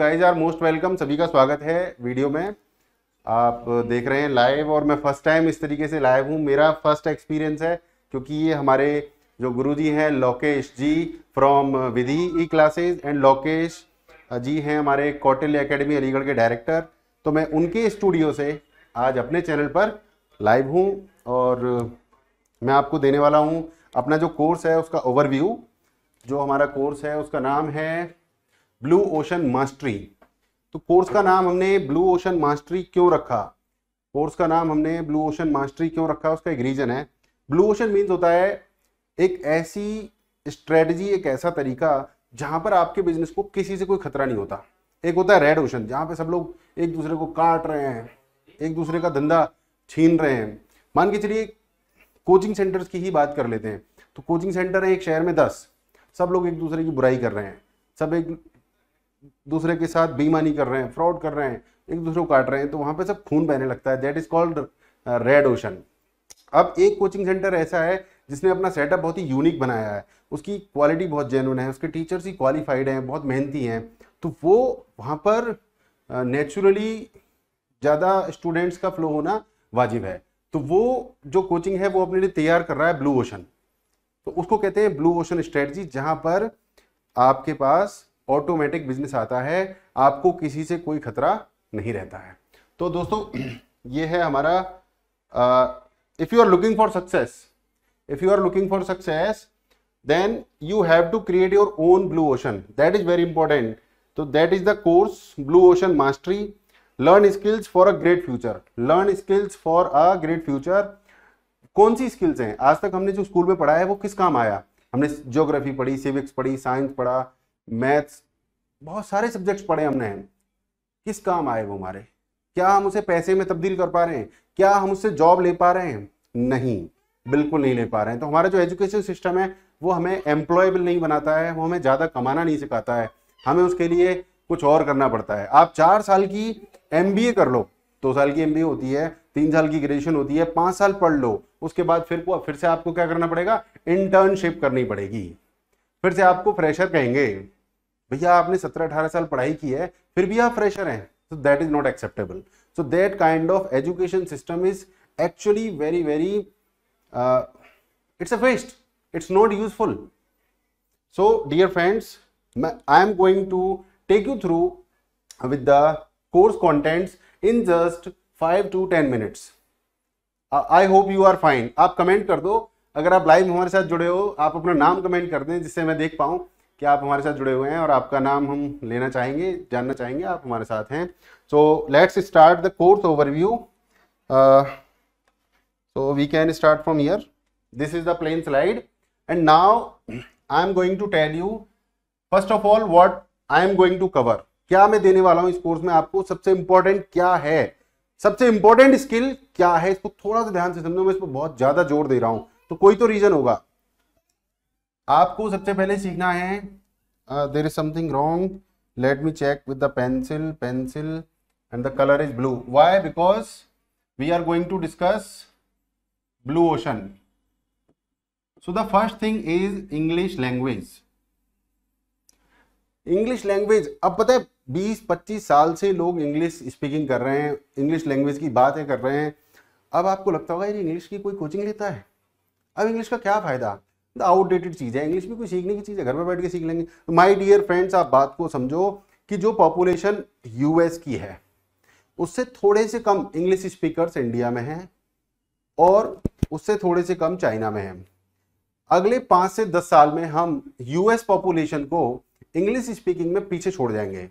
guys are most welcome सभी का स्वागत है वीडियो में आप देख रहे हैं लाइव और मैं फर्स्ट टाइम इस तरीके से लाइव हूँ मेरा फर्स्ट एक्सपीरियंस है क्योंकि ये हमारे जो गुरु जी हैं Lokesh ji from Vidhi E classes and Lokesh ji हैं हमारे कौटिल्य अकेडमी अलीगढ़ के डायरेक्टर तो मैं उनके स्टूडियो से आज अपने चैनल पर लाइव हूँ और मैं आपको देने वाला हूँ अपना जो कोर्स है उसका ओवरव्यू जो हमारा कोर्स है उसका नाम है ब्लू ओशन मास्टरी तो कोर्स का नाम हमने ब्लू ओशन मास्टरी क्यों रखा कोर्स का नाम हमने ब्लू ओशन मास्टरी क्यों रखा उसका एक रीज़न है ब्लू ओशन मीन्स होता है एक ऐसी स्ट्रेटजी एक ऐसा तरीका जहाँ पर आपके बिजनेस को किसी से कोई खतरा नहीं होता एक होता है रेड ओशन जहाँ पे सब लोग एक दूसरे को काट रहे हैं एक दूसरे का धंधा छीन रहे हैं मान के चलिए कोचिंग सेंटर्स की ही बात कर लेते हैं तो कोचिंग सेंटर है एक शहर में दस सब लोग एक दूसरे की बुराई कर रहे हैं सब एक दूसरे के साथ बेईमानी कर रहे हैं फ्रॉड कर रहे हैं एक दूसरे को काट रहे हैं तो वहाँ पे सब खून बहने लगता है that is called red ocean अब एक कोचिंग सेंटर ऐसा है जिसने अपना सेटअप बहुत ही यूनिक बनाया है उसकी क्वालिटी बहुत जेनुअन है उसके टीचर्स ही क्वालिफाइड हैं बहुत मेहनती हैं तो वो वहाँ पर नेचुरली ज़्यादा स्टूडेंट्स का फ्लो होना वाजिब है तो वो जो कोचिंग है वो अपने लिए तैयार कर रहा है ब्लू ओशन तो उसको कहते हैं ब्लू ओशन स्ट्रेटजी जहाँ पर आपके पास ऑटोमेटिक बिजनेस आता है आपको किसी से कोई खतरा नहीं रहता है तो दोस्तों ये है हमारा if you are looking for success if you are looking for success then you have to create your own blue ocean that is very important तो that is the course blue ocean mastery learn skills for a great future learn skills for a great future कौन सी skills हैं आज तक हमने जो school में पढ़ा है वो किस काम आया हमने ज्योग्राफी पढ़ी सिविक्स पढ़ी साइंस पढ़ा मैथ्स बहुत सारे सब्जेक्ट्स पढ़े हमने किस काम आए वो हमारे क्या हम उसे पैसे में तब्दील कर पा रहे हैं क्या हम उससे जॉब ले पा रहे हैं नहीं बिल्कुल नहीं ले पा रहे हैं तो हमारा जो एजुकेशन सिस्टम है वो हमें एम्प्लॉयबल नहीं बनाता है वो हमें ज़्यादा कमाना नहीं सिखाता है हमें उसके लिए कुछ और करना पड़ता है आप चार साल की एम कर लो दो साल की एम होती है तीन साल की ग्रेजुएशन होती है पाँच साल पढ़ लो उसके बाद फिर को फिर से आपको क्या करना पड़ेगा इंटर्नशिप करनी पड़ेगी फिर से आपको फ्रेशर कहेंगे भैया आपने सत्रह अठारह साल पढ़ाई की है फिर भी आप फ्रेशर हैं so that is not acceptable so that kind of education system is actually very very it's a waste it's not useful so dear friends I am going to take you through with the course contents in just five to ten minutes I hope you are fine आप comment कर दो अगर आप live हमारे साथ जुड़े हो आप अपना नाम कमेंट कर दें जिससे मैं देख पाऊँ कि आप हमारे साथ जुड़े हुए हैं और आपका नाम हम लेना चाहेंगे जानना चाहेंगे आप हमारे साथ हैं so let's start the course overview so we can start from here this is the plain slide and now I am going to tell you first of all what I am going to cover क्या मैं देने वाला हूं इस course में आपको सबसे important क्या है सबसे इंपॉर्टेंट स्किल क्या है इसको थोड़ा सा ध्यान से समझो मैं इस पर बहुत ज्यादा जोर दे रहा हूं तो कोई तो रीजन होगा आपको सबसे पहले सीखना है there is something wrong let me check with the pencil pencil and the colour is blue why because we are going to discuss blue ocean so the first thing is English language English language अब पता है बीस पच्चीस साल से लोग English speaking कर रहे हैं इंग्लिश लैंग्वेज की बातें कर रहे हैं अब आपको लगता होगा यार इंग्लिश की कोई कोचिंग लेता है अब इंग्लिश का क्या फ़ायदा आउटडेटेड चीज़ है इंग्लिश भी कोई सीखने की चीज़ है घर में बैठ के सीख लेंगे तो माई डियर फ्रेंड्स आप बात को समझो कि जो पॉपुलेशन यूएस की है उससे थोड़े से कम इंग्लिश स्पीकर्स इंडिया में हैं और उससे थोड़े से कम चाइना में हैं अगले पाँच से दस साल में हम यूएस पॉपुलेशन को इंग्लिश स्पीकिंग में पीछे छोड़ जाएंगे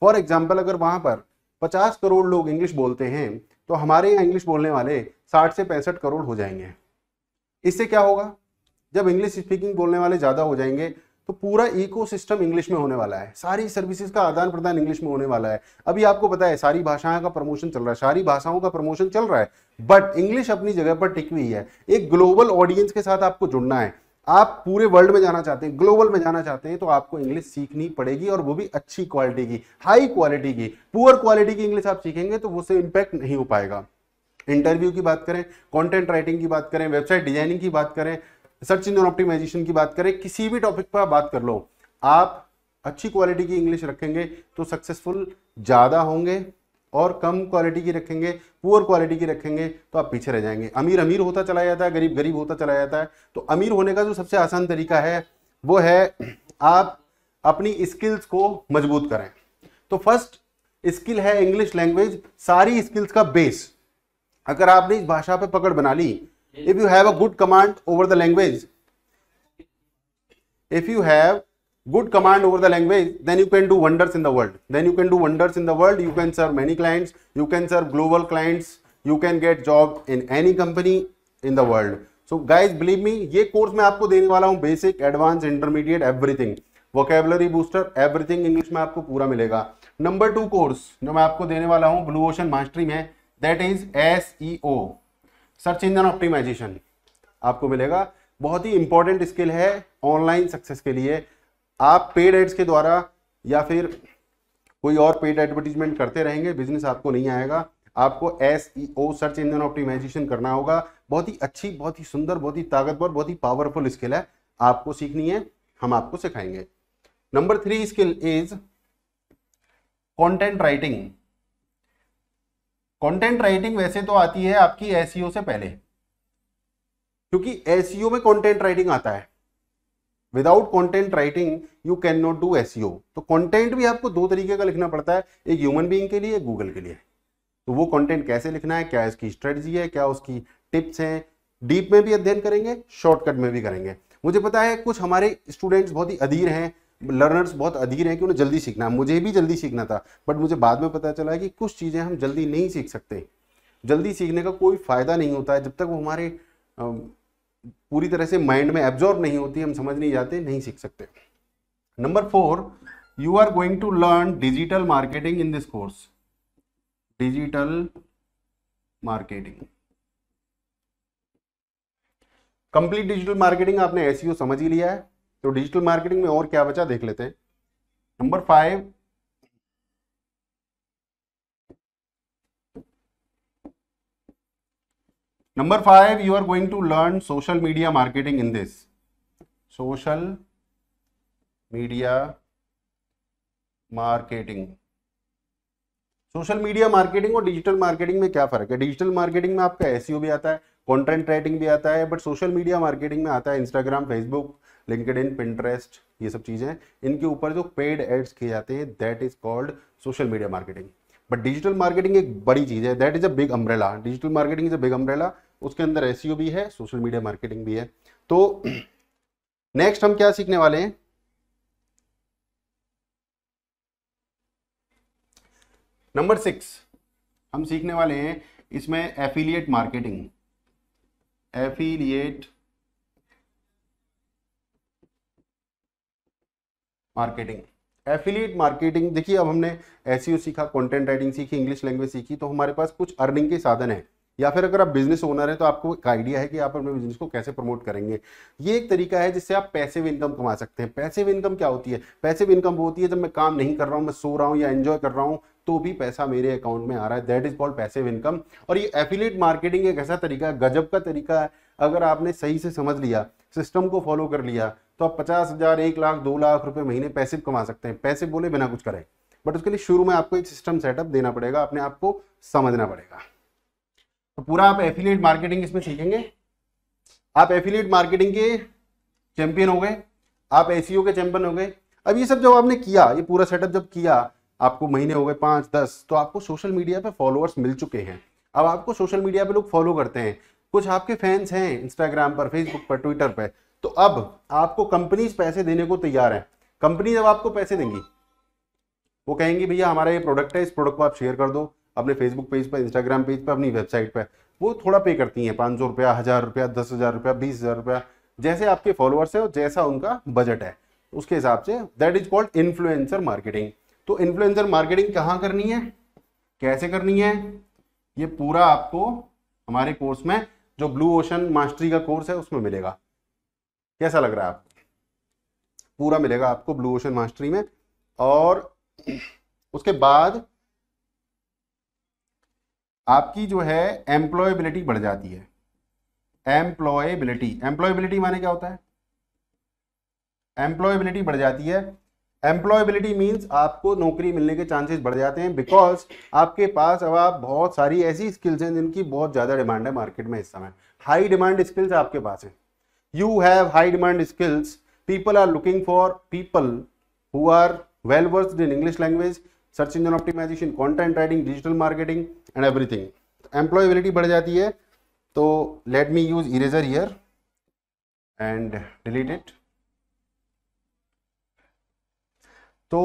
फॉर एग्जाम्पल अगर वहाँ पर पचास करोड़ लोग इंग्लिश बोलते हैं तो हमारे यहाँ इंग्लिश बोलने वाले साठ से पैंसठ करोड़ हो जाएंगे इससे क्या होगा जब इंग्लिश स्पीकिंग बोलने वाले ज़्यादा हो जाएंगे तो पूरा इकोसिस्टम इंग्लिश में होने वाला है सारी सर्विसेज का आदान प्रदान इंग्लिश में होने वाला है अभी आपको पता है सारी भाषाओं का प्रमोशन चल रहा है सारी भाषाओं का प्रमोशन चल रहा है बट इंग्लिश अपनी जगह पर टिक हुई है एक ग्लोबल ऑडियंस के साथ आपको जुड़ना है आप पूरे वर्ल्ड में जाना चाहते हैं ग्लोबल में जाना चाहते हैं तो आपको इंग्लिश सीखनी पड़ेगी और वो भी अच्छी क्वालिटी की हाई क्वालिटी की पुअर क्वालिटी की इंग्लिश आप सीखेंगे तो उससे इंपैक्ट नहीं हो पाएगा इंटरव्यू की बात करें कंटेंट राइटिंग की बात करें वेबसाइट डिजाइनिंग की बात करें सर्च इंजन ऑप्टिमाइजेशन की बात करें किसी भी टॉपिक पर बात कर लो आप अच्छी क्वालिटी की इंग्लिश रखेंगे तो सक्सेसफुल ज़्यादा होंगे और कम क्वालिटी की रखेंगे पुअर क्वालिटी की रखेंगे तो आप पीछे रह जाएंगे अमीर अमीर होता चला जाता है गरीब गरीब होता चला जाता है तो अमीर होने का जो सबसे आसान तरीका है वो है आप अपनी स्किल्स को मजबूत करें तो फर्स्ट स्किल है इंग्लिश लैंग्वेज सारी स्किल्स का बेस अगर आपने इस भाषा पर पकड़ बना ली if you have a good command over the language if you have good command over the language then you can do wonders in the world then you can do wonders in the world you can serve many clients you can serve global clients you can get job in any company in the world so guys believe me ye course main aapko dene wala hu basic advanced intermediate everything vocabulary booster everything english mein aapko pura milega number 2 course jo main aapko dene wala hu blue ocean mastery mein that is seo search engine optimisation आपको मिलेगा बहुत ही important skill है online success के लिए आप paid ads के द्वारा या फिर कोई और पेड एडवर्टीजमेंट करते रहेंगे बिजनेस आपको नहीं आएगा आपको S E O search engine optimisation करना होगा बहुत ही अच्छी बहुत ही सुंदर बहुत ही ताकतवर बहुत ही पावरफुल स्किल है आपको सीखनी है हम आपको सिखाएंगे number three skill is content writing content writing वैसे तो आती है आपकी एस e से पहले क्योंकि एस e में कंटेंट राइटिंग आता है without content writing you can not do S तो कंटेंट भी आपको दो तरीके का लिखना पड़ता है एक ह्यूमन बीइंग के लिए एक गूगल के लिए तो वो कंटेंट कैसे लिखना है क्या इसकी स्ट्रेटजी है क्या उसकी टिप्स हैं डीप में भी अध्ययन करेंगे शॉर्टकट में भी करेंगे मुझे पता है कुछ हमारे स्टूडेंट्स बहुत ही अधीर हैं लर्नर्स बहुत अधीर हैं कि उन्हें जल्दी सीखना है मुझे भी जल्दी सीखना था बट मुझे बाद में पता चला है कि कुछ चीज़ें हम जल्दी नहीं सीख सकते जल्दी सीखने का कोई फ़ायदा नहीं होता है जब तक वो हमारे पूरी तरह से माइंड में एब्जॉर्ब नहीं होती हम समझ नहीं जाते नहीं सीख सकते number four you are going to learn digital marketing in this course digital marketing complete digital marketing आपने एसईओ e समझ ही लिया है तो डिजिटल मार्केटिंग में और क्या बचा देख लेते हैं number five number five you are going to learn social media marketing in this social media marketing social media marketing और डिजिटल मार्केटिंग में क्या फर्क है डिजिटल मार्केटिंग में आपका एसीओ e भी आता है कंटेंट राइटिंग भी आता है बट सोशल मीडिया मार्केटिंग में आता है Instagram Facebook LinkedIn Pinterest ये सब चीज़ें इनके ऊपर जो पेड एड्स किए जाते हैं that is called social media marketing but digital marketing एक बड़ी चीज़ है that is a big umbrella digital marketing is a big umbrella उसके अंदर एस e भी है सोशल मीडिया मार्केटिंग भी है तो नेक्स्ट हम क्या सीखने वाले हैं नंबर सिक्स हम सीखने वाले हैं इसमें affiliate marketing affiliate marketing affiliate marketing देखिए अब हमने एस e सीखा कंटेंट राइटिंग सीखी इंग्लिश लैंग्वेज सीखी तो हमारे पास कुछ अर्निंग के साधन है या फिर अगर आप बिजनेस ओनर हैं तो आपको एक आइडिया है कि आप अपने बिजनेस को कैसे प्रमोट करेंगे ये एक तरीका है जिससे आप पैसिव इनकम कमा सकते हैं पैसिव इनकम क्या होती है पैसिव इनकम वो होती है जब मैं काम नहीं कर रहा हूँ मैं सो रहा हूँ या एंजॉय कर रहा हूँ तो भी पैसा मेरे अकाउंट में आ रहा है that is called passive income और ये एफिलेट मार्केटिंग एक ऐसा तरीका है गजब का तरीका है अगर आपने सही से समझ लिया सिस्टम को फॉलो कर लिया तो आप पचास हज़ार एक लाख दो लाख रुपए महीने पैसे कमा सकते हैं पैसे बोले बिना कुछ करें बट उसके लिए शुरू में आपको एक सिस्टम सेटअप देना पड़ेगा अपने आप को समझना पड़ेगा तो पूरा आप एफिलिएट मार्केटिंग इसमें सीखेंगे आप एफिलिएट मार्केटिंग के चैंपियन हो गए आप ए e के चैंपियन हो गए अब ये सब जब आपने किया ये पूरा सेटअप जब किया आपको महीने हो गए पाँच दस तो आपको सोशल मीडिया पे फॉलोअर्स मिल चुके हैं अब आपको सोशल मीडिया पे लोग फॉलो करते हैं कुछ आपके फैंस हैं इंस्टाग्राम पर फेसबुक पर ट्विटर पर तो अब आपको कंपनीज पैसे देने को तैयार हैं कंपनी जब आपको पैसे देंगी वो कहेंगी भैया हमारा ये प्रोडक्ट है इस प्रोडक्ट को आप शेयर कर दो अपने फेसबुक पेज पर इंस्टाग्राम पेज पर अपनी वेबसाइट पर वो थोड़ा पे करती हैं पाँच सौ रुपया हज़ार रुपया दस हज़ार रुपया बीस हज़ार रुपया जैसे आपके फॉलोअर्स हैं और जैसा उनका बजट है उसके हिसाब से that is called influencer marketing तो इन्फ्लुएंसर मार्केटिंग कहाँ करनी है कैसे करनी है ये पूरा आपको हमारे कोर्स में जो ब्लू ओशन मास्टरी का कोर्स है उसमें मिलेगा कैसा लग रहा है आप पूरा मिलेगा आपको ब्लू ओशन मास्टरी में और उसके बाद आपकी जो है एम्प्लॉयबिलिटी बढ़ जाती है एम्प्लॉयबिलिटी एम्प्लॉयबिलिटी माने क्या होता है एम्प्लॉयबिलिटी बढ़ जाती है एम्प्लॉयबिलिटी मीन्स आपको नौकरी मिलने के चांसेस बढ़ जाते हैं बिकॉज आपके पास अब आप बहुत सारी ऐसी स्किल्स हैं जिनकी बहुत ज़्यादा डिमांड है मार्केट में इस समय हाई डिमांड स्किल्स आपके पास हैं you have high demand skills people are looking for people who are well versed in English language search engine optimisation content writing digital marketing and everything employability बढ़ जाती है तो let me use eraser here and delete it तो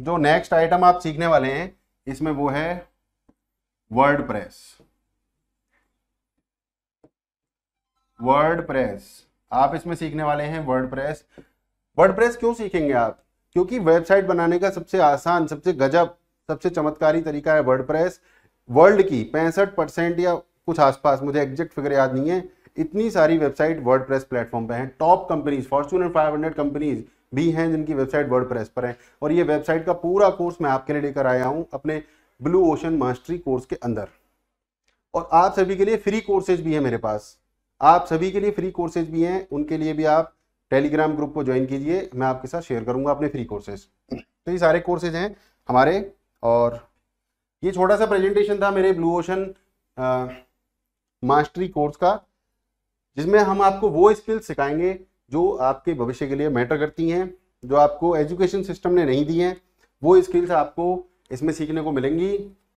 जो next item आप सीखने वाले हैं इसमें वो है वर्ड प्रेस वर्ड प्रेस आप इसमें सीखने वाले हैं वर्ड प्रेस वर्ड प्रेस क्यों सीखेंगे आप क्योंकि वेबसाइट बनाने का सबसे आसान सबसे गजब सबसे चमत्कारी तरीका है वर्ड वर्ल्ड की पैंसठ परसेंट या कुछ आसपास मुझे एग्जैक्ट फिगर याद नहीं है इतनी सारी वेबसाइट वर्ड प्लेटफॉर्म पर हैं top companies Fortune five hundred companies भी हैं जिनकी वेबसाइट वर्ड पर है और ये वेबसाइट का पूरा कोर्स मैं आपके लिए लेकर आया हूँ अपने ब्लू ओशन मास्टरी कोर्स के अंदर और आप सभी के लिए फ्री कोर्सेज भी है मेरे पास आप सभी के लिए फ्री कोर्सेज भी हैं उनके लिए भी आप टेलीग्राम ग्रुप को ज्वाइन कीजिए मैं आपके साथ शेयर करूंगा अपने फ्री कोर्सेज तो ये सारे कोर्सेज हैं हमारे और ये छोटा सा प्रेजेंटेशन था मेरे ब्लू ओशन मास्टरी कोर्स का जिसमें हम आपको वो स्किल्स सिखाएंगे जो आपके भविष्य के लिए मैटर करती हैं जो आपको एजुकेशन सिस्टम ने नहीं दी हैं वो स्किल्स आपको इसमें सीखने को मिलेंगी